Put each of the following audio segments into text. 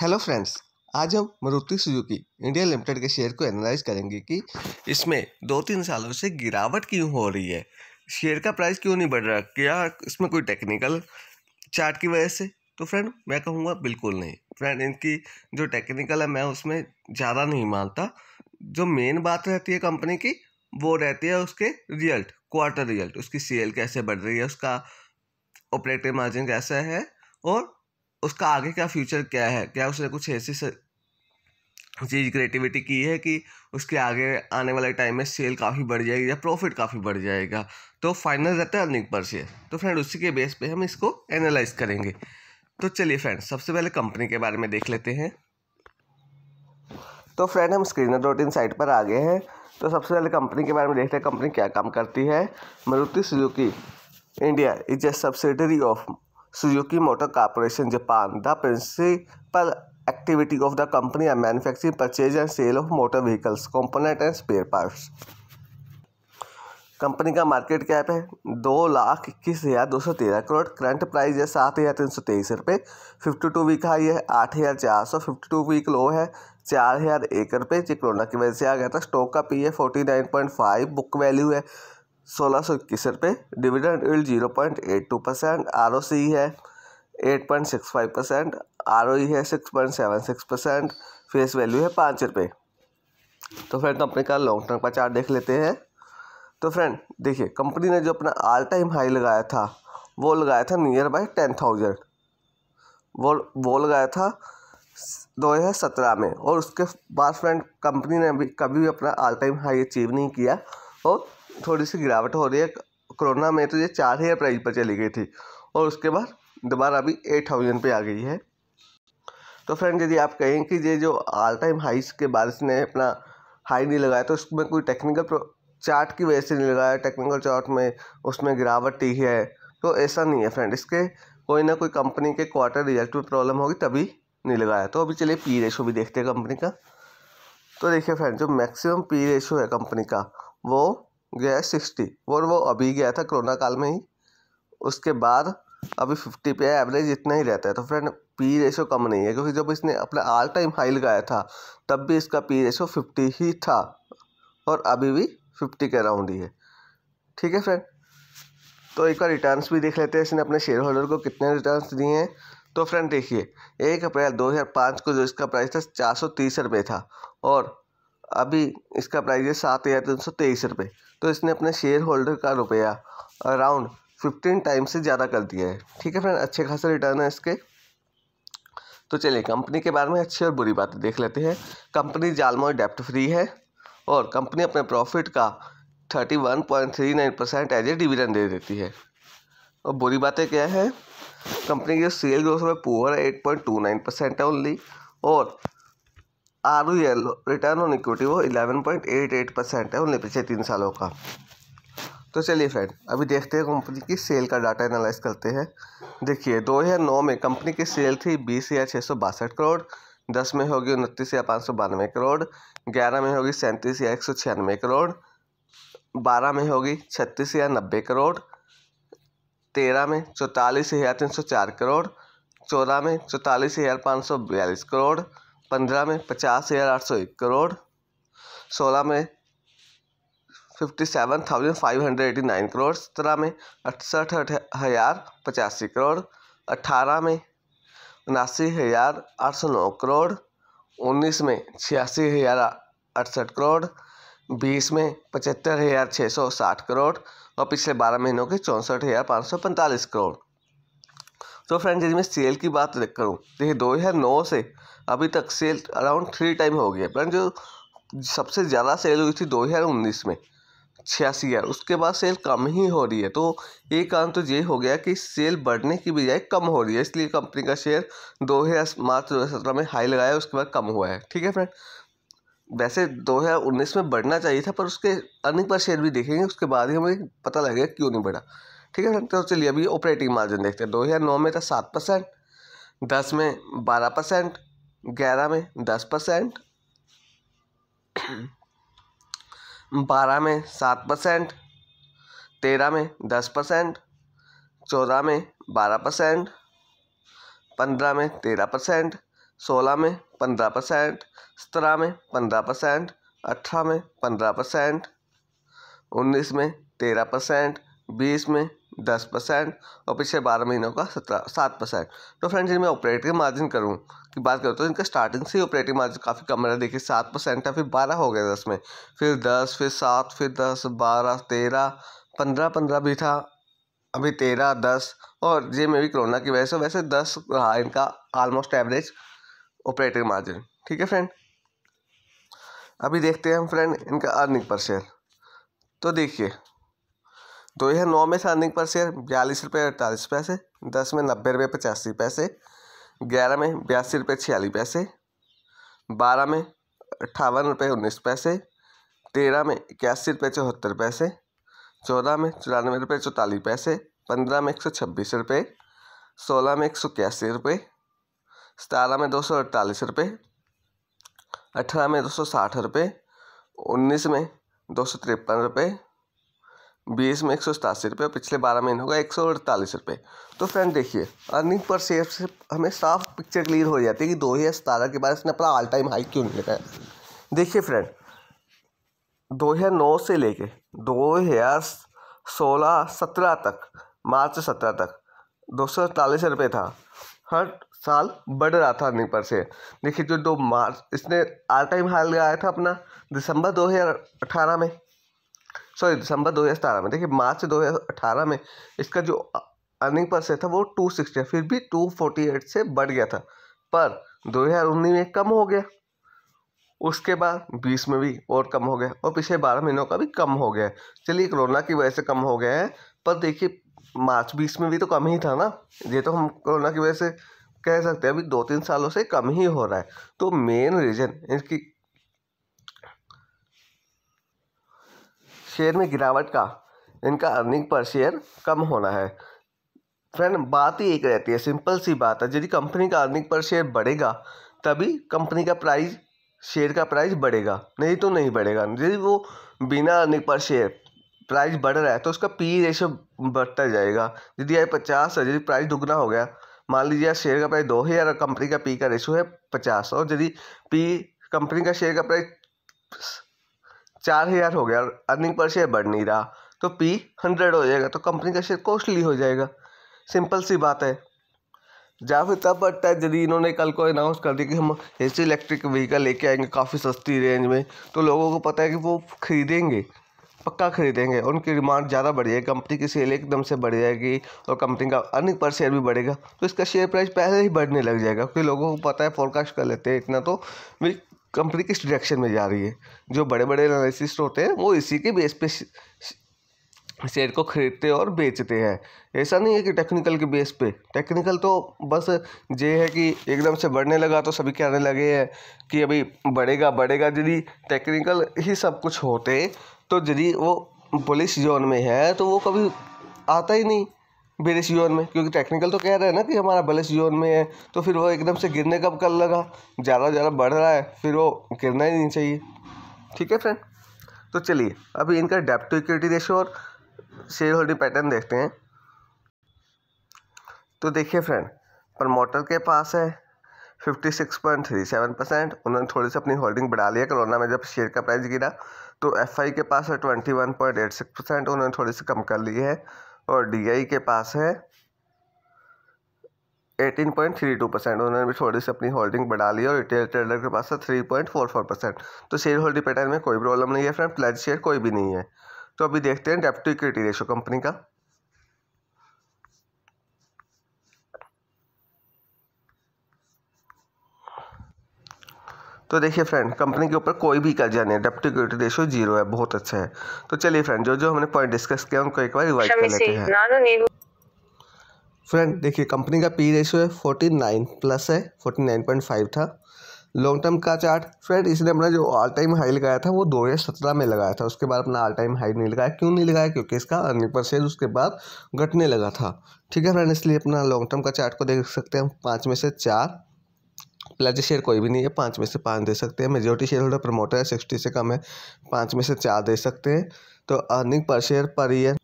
hello friends आज हम Maruti Suzuki India limited के शेयर को एनालाइज करेंगे कि इसमें दो तीन सालों से गिरावट क्यों हो रही है शेयर का प्राइस क्यों नहीं बढ़ रहा क्या इसमें कोई टेक्निकल चार्ट की वजह से तो फ्रेंड मैं कहूँगा बिल्कुल नहीं फ्रेंड इनकी जो टेक्निकल है मैं उसमें ज़्यादा नहीं मानता जो मेन बात रहती है कंपनी की वो रहती है उसके रिजल्ट क्वार्टर रिजल्ट उसकी सेल कैसे बढ़ रही है उसका ऑपरेटिव मार्जिन कैसा है और उसका आगे का फ्यूचर क्या है क्या उसने कुछ ऐसी चीज़ क्रिएटिविटी की है कि उसके आगे आने वाले टाइम में सेल काफ़ी बढ़ जाएगी या प्रॉफिट काफ़ी बढ़ जाएगा तो फाइनल रहता है अर्निंग पर शेयर तो फ्रेंड उसी के बेस पे हम इसको एनालाइज करेंगे तो चलिए फ्रेंड सबसे पहले कंपनी के बारे में देख लेते हैं तो फ्रेंड हम स्क्रीनर डॉट इन साइट पर आ गए हैं तो सबसे पहले कंपनी के बारे में देखते हैं कंपनी क्या काम करती है Maruti Suzuki India is a subsidiary of Suzuki motor corporation Japan the principal activity of the company are manufacturing purchase and sale of motor vehicles component and spare parts company का मार्केट कैप है दो लाख इक्कीस हज़ार दो सौ तेरह crore current price है सात हज़ार तीन सौ तेईस रुपये फिफ्टी टू वीक हाई है आठ हज़ार चार सौ फिफ्टी टू वीक लो है चार हज़ार एक रुपये जी कोरोना की वजह से आ गया था स्टॉक का पी है forty nine point five book value है सोलह सौ इक्कीस रुपये dividend yield zero point eight two percent R है eight point six five percent R है six point seven six percent face value है पाँच रुपये तो फ्रेंड कंपनी तो का लॉन्ग टर्म का चार्ट देख लेते हैं तो फ्रेंड देखिए कंपनी ने जो अपना ऑल टाइम हाई लगाया था वो लगाया था नियर बाय टेन थाउजेंड वो वो लगाया था दो हज़ार सत्रह में और उसके बाद फ्रेंड कंपनी ने अभी कभी भी अपना ऑल टाइम हाई अचीव नहीं किया और थोड़ी सी गिरावट हो रही है कोरोना में तो ये चार हज़ार प्राइस पर चली गई थी और उसके बाद दोबारा अभी एट थाउजेंड पर आ गई है तो फ्रेंड यदि आप कहें कि ये जो ऑल टाइम हाइस के बारिश ने अपना हाई नहीं लगाया तो उसमें कोई टेक्निकल चार्ट की वजह से नहीं लगाया टेक्निकल चार्ट में उसमें गिरावट ही है तो ऐसा नहीं है फ्रेंड इसके कोई ना कोई कंपनी के क्वार्टर रिजल्ट में प्रॉब्लम होगी तभी नहीं लगाया तो अभी चलिए पी रेशो भी देखते हैं कंपनी का तो देखिए फ्रेंड जो मैक्सिमम पी रेशो है कंपनी का वो गया है सिक्सटी और वो अभी गया था कोरोना काल में ही उसके बाद अभी फिफ्टी पे एवरेज इतना ही रहता है तो फ्रेंड पी रेशो कम नहीं है क्योंकि जब इसने अपना ऑल टाइम हाई लगाया था तब भी इसका पी रेशो फिफ्टी ही था और अभी भी फिफ्टी के अराउंड ही है ठीक है फ्रेंड तो एक बार रिटर्न्स भी देख लेते हैं इसने अपने शेयर होल्डर को कितने रिटर्न्स दिए हैं तो फ्रेंड देखिए एक अप्रैल दो हज़ार पाँच को जो इसका प्राइस था चार सौ तीस रुपये था और अभी इसका प्राइस है सात हज़ार तीन सौ तेईस रुपये तो इसने अपने शेयर होल्डर का रुपया अराउंड फिफ्टीन टाइम से ज़्यादा कर दिया है ठीक है फ्रेंड अच्छे खासे रिटर्न है इसके तो चलिए कंपनी के बारे में अच्छी और बुरी बातें देख लेते हैं कंपनी जालमो डेप्ट फ्री है और कंपनी अपने प्रॉफिट का thirty one point three nine percent as a dividend दे देती है और बुरी बातें क्या है कंपनी की सेल ग्रोथ में poor eight point two nine percent है ओनली और R O L return on equity वो eleven point eight eight percent है उनने पिछले तीन सालों का तो चलिए फ्रेंड अभी देखते हैं कंपनी की सेल का डाटा एनालाइज करते हैं देखिए दो हजार नौ में कंपनी की सेल थी बीस हज़ार छः सौ बासठ करोड़ दस में होगी उनतीस हज़ार पाँच सौ बानवे करोड़ ग्यारह में होगी सैंतीस हज़ार एक सौ छियानवे करोड़ बारह में होगी छत्तीस हज़ार नब्बे करोड़ तेरह में चौतालीस हज़ार तीन सौ चार करोड़ चौदह में चौतालीस हज़ार पाँच सौ बयालीस करोड़ पंद्रह में पचास हज़ार आठ सौ एक करोड़ सोलह में fifty seven thousand five hundred eighty nine crore सत्रह में अड़सठ हज़ार पचासी करोड़ अट्ठारह में उनासी हज़ार आठ सौ नौ करोड़ उन्नीस में छियासी हज़ार अड़सठ करोड़ बीस में पचहत्तर हज़ार छः सौ साठ करोड़ और पिछले बारह महीनों के चौंसठ हज़ार पाँच सौ पैंतालीस करोड़ तो फ्रेंड्स यदि मैं सेल की बात करूँ देखिए दो हज़ार नौ से अभी तक सेल अराउंड थ्री टाइम हो गया फ्रेंड जो सबसे ज़्यादा सेल हुई थी दो हज़ार उन्नीस में छियासी हज़ार उसके बाद सेल कम ही हो रही है तो एक कारण तो ये हो गया कि सेल बढ़ने की बजाय कम हो रही है इसलिए कंपनी का शेयर दो हज़ार मार्च दो हज़ार सत्रह में हाई लगाया उसके बाद कम हुआ है ठीक है फ्रेंड वैसे 2019 में बढ़ना चाहिए था पर उसके अर्निंग पर शेयर भी देखेंगे उसके बाद ही हमें पता लगेगा क्यों नहीं बढ़ा ठीक है तो चलिए अभी ऑपरेटिंग मार्जिन देखते हैं दो हज़ार नौ में था सात परसेंट दस में बारह परसेंट ग्यारह में दस परसेंट बारह में सात परसेंट तेरह में दस परसेंट चौदह में बारह परसेंट पंद्रह में तेरह परसेंट सोलह में पंद्रह परसेंट सत्रह में पंद्रह परसेंट अठारह में पंद्रह परसेंट उन्नीस में तेरह परसेंट बीस में दस परसेंट और पिछले बारह महीनों का सत्रह सात परसेंट तो फ्रेंड्स इनमें ऑपरेटिंग मार्जिन करूँ की बात करूँ तो इनका स्टार्टिंग से ही ऑपरेटिंग मार्जिन काफ़ी कम रहा देखिए सात परसेंट था फिर बारह हो गया दस में फिर दस फिर सात फिर दस बारह तेरह पंद्रह पंद्रह भी था अभी तेरह दस और ये में भी कोरोना की वजह से वैसे दस रहा इनका ऑलमोस्ट एवरेज ऑपरेटिंग मार्जिन ठीक है फ्रेंड अभी देखते हैं हम फ्रेंड इनका अर्निंग पर शेयर तो देखिए दो हज़ार नौ में था पर शेयर बयालीस रुपये अड़तालीस पैसे दस में नब्बे रुपये पचासी पैसे ग्यारह में बयासी रुपये छियालीस पैसे बारह में अट्ठावन रुपये उन्नीस पैसे तेरह में इक्यासी रुपये चौहत्तर पैसे चौदह में चौरानवे रुपये चौतालीस पैसे पंद्रह में एक सौ छब्बीस रुपये सोलह में एक सौ इक्यासी रुपये सतारह में दो सौ अड़तालीस रुपये अठारह में दो सौ साठ रुपये उन्नीस में दो सौ तिरपन रुपये बीस में एक सौ सतासी रुपये पिछले बारह महीने का एक सौ अड़तालीस रुपये तो फ्रेंड देखिए अर्निंग पर शेयर से हमें साफ पिक्चर क्लियर हो जाती है कि दो हज़ार सतारह के बाद इसने अपना ऑल टाइम हाई क्यों नहीं लगाया देखिए फ्रेंड दो हज़ार नौ से लेके दो हज़ार सोलह सत्रह तक मार्च सत्रह तक दो सौ अड़तालीस रुपये था हर साल बढ़ रहा था अर्निंग पर शेयर देखिए जो दो मार्च इसने ऑल टाइम हाई लगाया था अपना दिसंबर दो हज़ार अठारह में सॉरी दिसंबर दो हज़ार सतारह में देखिए मार्च दो हज़ार अठारह में इसका जो अर्निंग पर से था वो टू सिक्सटी फिर भी टू फोर्टी एट से बढ़ गया था पर दो हज़ार उन्नीस में कम हो गया उसके बाद बीस में भी और कम हो गया और पिछले बारह महीनों का भी कम हो गया है चलिए कोरोना की वजह से कम हो गया है पर देखिए मार्च बीस में भी तो कम ही था ना ये तो हम कोरोना की वजह से कह सकते हैं अभी दो तीन सालों से कम ही हो रहा है तो मेन रीज़न इसकी शेयर में गिरावट का इनका अर्निंग पर शेयर कम होना है फ्रेंड बात ही एक रहती है सिंपल सी बात है यदि कंपनी का अर्निंग पर शेयर बढ़ेगा तभी कंपनी का प्राइस शेयर का प्राइस बढ़ेगा नहीं तो नहीं बढ़ेगा यदि वो बिना अर्निंग पर शेयर प्राइस बढ़ रहा है तो उसका पी रेशो बढ़ता जाएगा यदि यह पचास है यदि प्राइस दुगना हो गया मान लीजिए शेयर का प्राइस दो है कंपनी का पी का रेशो है पचास और यदि पी कंपनी का शेयर का प्राइस चार हज़ार हो गया और अर्निंग पर शेयर बढ़ नहीं रहा तो पी हंड्रेड हो जाएगा तो कंपनी का शेयर कॉस्टली हो जाएगा सिंपल सी बात है जहाँ फिर तब बढ़ता है यदि इन्होंने कल को अनाउंस कर दिया कि हम ऐसे इलेक्ट्रिक व्हीकल लेके आएंगे काफ़ी सस्ती रेंज में तो लोगों को पता है कि वो खरीदेंगे पक्का खरीदेंगे उनकी डिमांड ज़्यादा बढ़ जाएगी कंपनी की सेल एकदम से बढ़ जाएगी और कंपनी का अर्निंग पर शेयर भी बढ़ेगा तो इसका शेयर प्राइस पहले ही बढ़ने लग जाएगा क्योंकि लोगों को पता है फोरकास्ट कर लेते हैं इतना तो भी कंपनी किस डायरेक्शन में जा रही है जो बड़े बड़े एनालिसिस्ट होते हैं वो इसी के बेस पे शेयर को खरीदते और बेचते हैं ऐसा नहीं है कि टेक्निकल के बेस पे टेक्निकल तो बस ये है कि एकदम से बढ़ने लगा तो सभी कहने लगे हैं कि अभी बढ़ेगा बढ़ेगा यदि टेक्निकल ही सब कुछ होते तो यदि वो पुलिस जोन में है तो वो कभी आता ही नहीं बेरिश जोन में क्योंकि टेक्निकल तो कह रहे हैं ना कि हमारा बलिश योन में है तो फिर वो एकदम से गिरने कब कर लगा ज़्यादा ज़्यादा बढ़ रहा है फिर वो गिरना ही नहीं चाहिए ठीक है फ्रेंड तो चलिए अभी इनका डेप टू इक्विटी रेशो और शेयर होल्डिंग पैटर्न देखते हैं तो देखिए फ्रेंड प्रमोटर के पास है fifty six point three seven percent उन्होंने थोड़ी सी अपनी होल्डिंग बढ़ा लिया कोरोना में जब शेयर का प्राइस गिरा तो एफ आई के पास है twenty one point eight six percent उन्होंने थोड़ी सी कम कर ली है और डीआई के पास है eighteen point three two percent उन्होंने भी थोड़ी सी अपनी होल्डिंग बढ़ा ली और रिटेल ट्रेडर के पास है फोर परसेंट तो शेयर होल्डिंग पैटर्न में कोई प्रॉब्लम नहीं है फ्रेंड प्लेज शेयर कोई भी नहीं है तो अभी देखते हैं डेप्ट इक्विटी रेशो कंपनी का तो देखिए फ्रेंड कंपनी के ऊपर कोई भी कर्जा नहीं है डेप्ट इक्विटी रेशियो जीरो है बहुत अच्छा है तो चलिए फ्रेंड जो जो हमने पॉइंट डिस्कस किया उनको एक बार रिवाइज कर लेते हैं फ्रेंड देखिए कंपनी का पी रेशियो है फोर्टी नाइन प्लस है फोर्टी नाइन पॉइंट फाइव था लॉन्ग टर्म का चार्ट फ्रेंड इसने अपना जो ऑल टाइम हाई लगाया था वो दो हज़ार सत्रह में लगाया था उसके बाद अपना ऑल टाइम हाई नहीं लगाया क्यों नहीं लगाया क्योंकि इसका अर्निंग पर शेयर उसके बाद घटने लगा था ठीक है फ्रेंड इसलिए अपना लॉन्ग टर्म का चार्ट को देख सकते हैं पाँच में से चार प्लस शेयर कोई भी नहीं है पाँच में से पाँच दे सकते हैं मेजोरिटी शेयर होल्डर प्रमोटर है सिक्सटी से कम है पाँच में से चार दे सकते हैं तो अर्निंग पर शेयर पर ईयर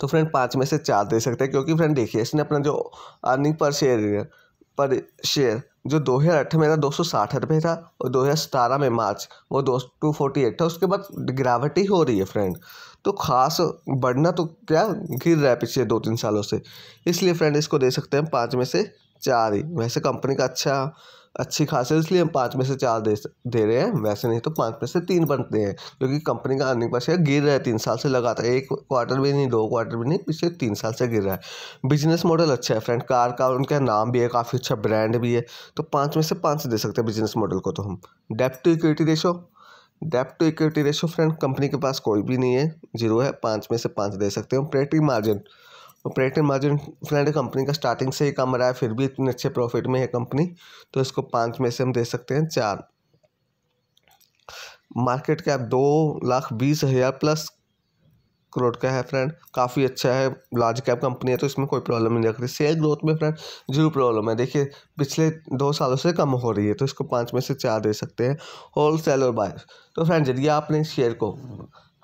तो फ्रेंड पाँच में से चार दे सकते हैं क्योंकि फ्रेंड देखिए इसने अपना जो अर्निंग पर शेयर पर शेयर जो दो हज़ार अठारह में था दो सौ साठ रुपये था और दो हज़ार सतारह में मार्च वो दो टू फोर्टी एट था उसके बाद गिरावट ही हो रही है फ्रेंड तो खास बढ़ना तो क्या गिर रहा है पिछले दो तीन सालों से इसलिए फ्रेंड इसको दे सकते हैं पाँच में से चार ही वैसे कंपनी का अच्छा अच्छी खासी इसलिए हम पाँच में से चार दे दे रहे हैं वैसे नहीं तो पाँच में से तीन बनते हैं क्योंकि कंपनी का अर्निंग पास गिर रहा है तीन साल से लगातार एक क्वार्टर भी नहीं दो क्वार्टर भी नहीं पिछले तीन साल से गिर रहा है बिजनेस मॉडल अच्छा है फ्रेंड कार का उनका नाम भी है काफ़ी अच्छा ब्रांड भी है तो पाँच में से पाँच दे सकते हैं बिजनेस मॉडल को तो हम debt to equity ratio debt to equity ratio friend company के पास कोई भी नहीं है जीरो है पाँच में से पाँच दे सकते हैं operating margin operating margin friend company का स्टार्टिंग से ही कम रहा है फिर भी इतने अच्छे प्रॉफिट में है कंपनी तो इसको पाँच में से हम दे सकते हैं चार मार्केट कैप दो लाख बीस हज़ार प्लस करोड़ का है फ्रेंड काफ़ी अच्छा है लार्ज कैप कंपनी है तो इसमें कोई प्रॉब्लम नहीं रख रही सेल ग्रोथ में फ्रेंड जरूर प्रॉब्लम है देखिए पिछले दो सालों से कम हो रही है तो इसको पाँच में से चार दे सकते हैं होल सेल और बाय तो फ्रेंड यदि आपने शेयर को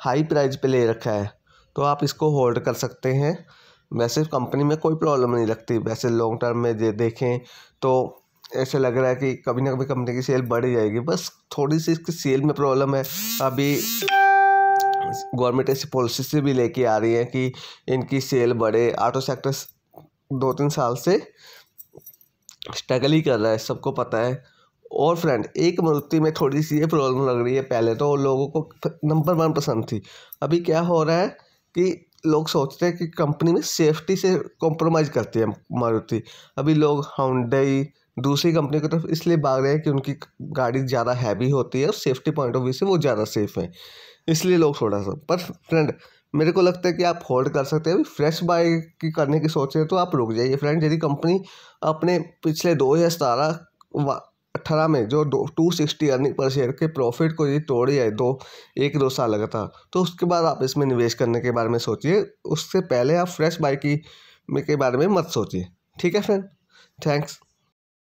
हाई प्राइस पे ले रखा है तो आप इसको होल्ड कर सकते हैं वैसे कंपनी में कोई प्रॉब्लम नहीं लगती वैसे लॉन्ग टर्म में दे, देखें तो ऐसे लग रहा है कि कभी ना कभी कंपनी की सेल बढ़ जाएगी बस थोड़ी सी इसकी सेल में प्रॉब्लम है अभी गवर्नमेंट ऐसी पॉलिसी से भी लेके आ रही है कि इनकी सेल बढ़े ऑटो सेक्टर दो तीन साल से स्ट्रगल ही कर रहा है सबको पता है और फ्रेंड एक मूर्ति में थोड़ी सी ये प्रॉब्लम लग रही है पहले तो लोगों को नंबर वन पसंद थी अभी क्या हो रहा है कि लोग सोचते हैं कि कंपनी में सेफ्टी से कॉम्प्रोमाइज़ करती है मारुति अभी लोग हाउंडई दूसरी कंपनी की तरफ इसलिए भाग रहे हैं कि उनकी गाड़ी ज़्यादा हैवी होती है और सेफ्टी पॉइंट ऑफ व्यू से वो ज़्यादा सेफ है इसलिए लोग छोड़ा सा पर फ्रेंड मेरे को लगता है कि आप होल्ड कर सकते हैं अभी फ्रेश बाय की करने की सोच रहे हैं तो आप रुक जाइए फ्रेंड यदि कंपनी अपने पिछले दो हज़ार सतारह अट्ठारह में जो टू सिक्सटी अर्निंग पर शेयर के प्रॉफिट को ये तोड़ी है दो एक दो साल लगातार तो उसके बाद आप इसमें निवेश करने के बारे में सोचिए उससे पहले आप फ्रेश बाइक की के बारे में मत सोचिए ठीक है फ्रेंड थैंक्स